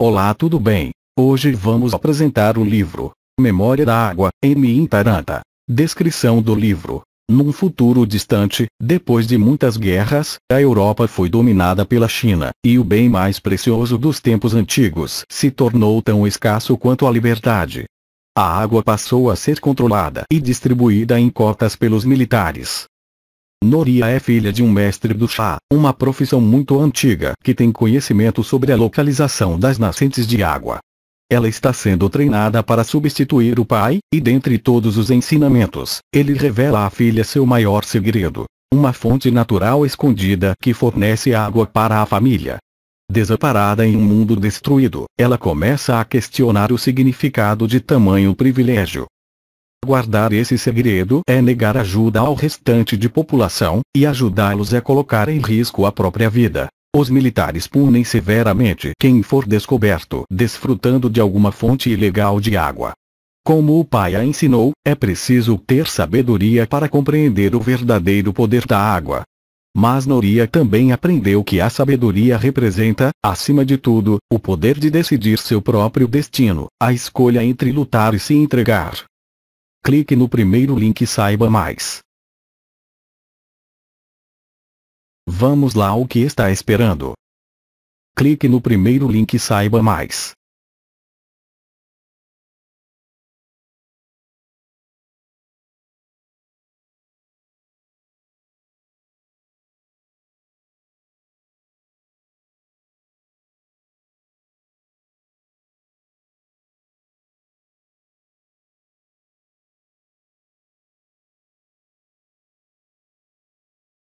Olá tudo bem? Hoje vamos apresentar o livro Memória da Água, M. Taranta. Descrição do livro. Num futuro distante, depois de muitas guerras, a Europa foi dominada pela China, e o bem mais precioso dos tempos antigos se tornou tão escasso quanto a liberdade. A água passou a ser controlada e distribuída em cotas pelos militares, Noria é filha de um mestre do chá, uma profissão muito antiga que tem conhecimento sobre a localização das nascentes de água. Ela está sendo treinada para substituir o pai, e dentre todos os ensinamentos, ele revela à filha seu maior segredo, uma fonte natural escondida que fornece água para a família. Desaparada em um mundo destruído, ela começa a questionar o significado de tamanho privilégio, Guardar esse segredo é negar ajuda ao restante de população, e ajudá-los é colocar em risco a própria vida. Os militares punem severamente quem for descoberto desfrutando de alguma fonte ilegal de água. Como o pai a ensinou, é preciso ter sabedoria para compreender o verdadeiro poder da água. Mas Noria também aprendeu que a sabedoria representa, acima de tudo, o poder de decidir seu próprio destino, a escolha entre lutar e se entregar, Clique no primeiro link e saiba mais. Vamos lá o que está esperando. Clique no primeiro link e saiba mais.